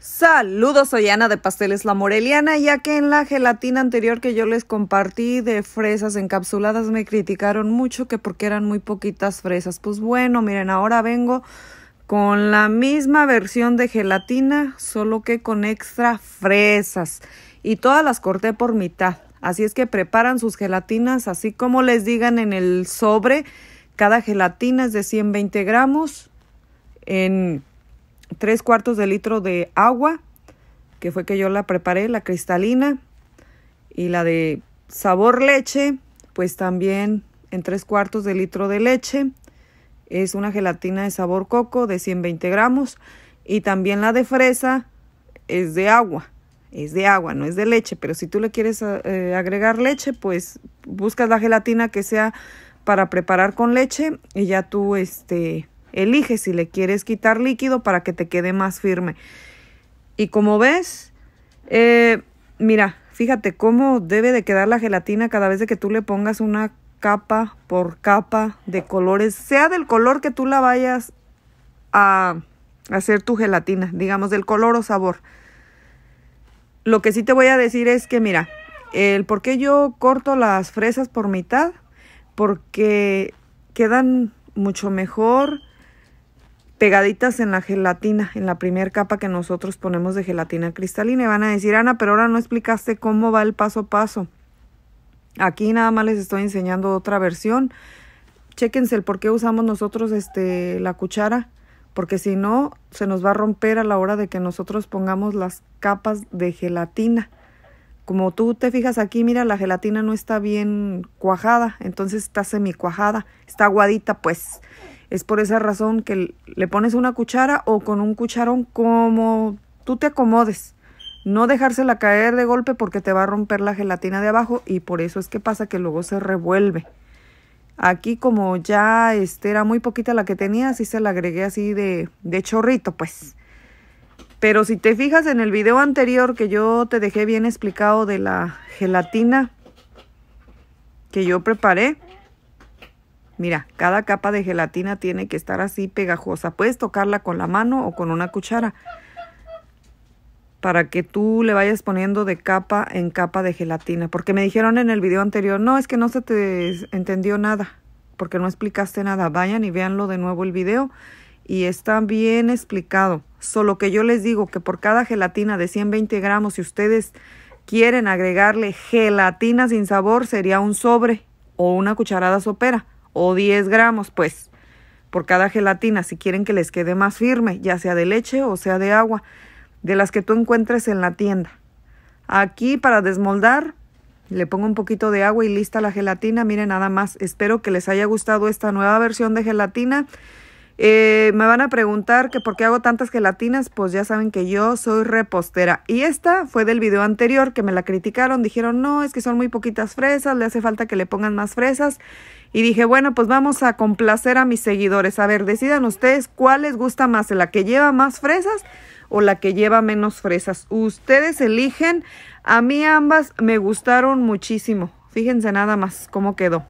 Saludos, soy Ana de Pasteles La Moreliana, ya que en la gelatina anterior que yo les compartí de fresas encapsuladas me criticaron mucho que porque eran muy poquitas fresas. Pues bueno, miren, ahora vengo con la misma versión de gelatina, solo que con extra fresas. Y todas las corté por mitad. Así es que preparan sus gelatinas así como les digan en el sobre. Cada gelatina es de 120 gramos en Tres cuartos de litro de agua, que fue que yo la preparé, la cristalina, y la de sabor leche, pues también en tres cuartos de litro de leche. Es una gelatina de sabor coco de 120 gramos. Y también la de fresa es de agua. Es de agua, no es de leche. Pero si tú le quieres eh, agregar leche, pues buscas la gelatina que sea para preparar con leche. Y ya tú este, Elige si le quieres quitar líquido para que te quede más firme. Y como ves, eh, mira, fíjate cómo debe de quedar la gelatina cada vez que tú le pongas una capa por capa de colores, sea del color que tú la vayas a hacer tu gelatina, digamos del color o sabor. Lo que sí te voy a decir es que mira, el por qué yo corto las fresas por mitad, porque quedan mucho mejor pegaditas en la gelatina, en la primera capa que nosotros ponemos de gelatina cristalina. Y van a decir, Ana, pero ahora no explicaste cómo va el paso a paso. Aquí nada más les estoy enseñando otra versión. Chéquense el por qué usamos nosotros este, la cuchara, porque si no, se nos va a romper a la hora de que nosotros pongamos las capas de gelatina. Como tú te fijas aquí, mira, la gelatina no está bien cuajada, entonces está semi cuajada, está aguadita pues. Es por esa razón que le pones una cuchara o con un cucharón como tú te acomodes. No dejársela caer de golpe porque te va a romper la gelatina de abajo y por eso es que pasa que luego se revuelve. Aquí como ya este, era muy poquita la que tenía, así se la agregué así de, de chorrito pues. Pero si te fijas en el video anterior que yo te dejé bien explicado de la gelatina que yo preparé, Mira, cada capa de gelatina tiene que estar así pegajosa. Puedes tocarla con la mano o con una cuchara para que tú le vayas poniendo de capa en capa de gelatina. Porque me dijeron en el video anterior, no, es que no se te entendió nada, porque no explicaste nada. Vayan y véanlo de nuevo el video y está bien explicado. Solo que yo les digo que por cada gelatina de 120 gramos, si ustedes quieren agregarle gelatina sin sabor, sería un sobre o una cucharada sopera o 10 gramos, pues, por cada gelatina, si quieren que les quede más firme, ya sea de leche o sea de agua, de las que tú encuentres en la tienda. Aquí para desmoldar le pongo un poquito de agua y lista la gelatina. Miren nada más. Espero que les haya gustado esta nueva versión de gelatina. Eh, me van a preguntar que por qué hago tantas gelatinas, pues ya saben que yo soy repostera. Y esta fue del video anterior que me la criticaron, dijeron, no, es que son muy poquitas fresas, le hace falta que le pongan más fresas. Y dije, bueno, pues vamos a complacer a mis seguidores. A ver, decidan ustedes cuál les gusta más, la que lleva más fresas o la que lleva menos fresas. Ustedes eligen, a mí ambas me gustaron muchísimo. Fíjense nada más cómo quedó.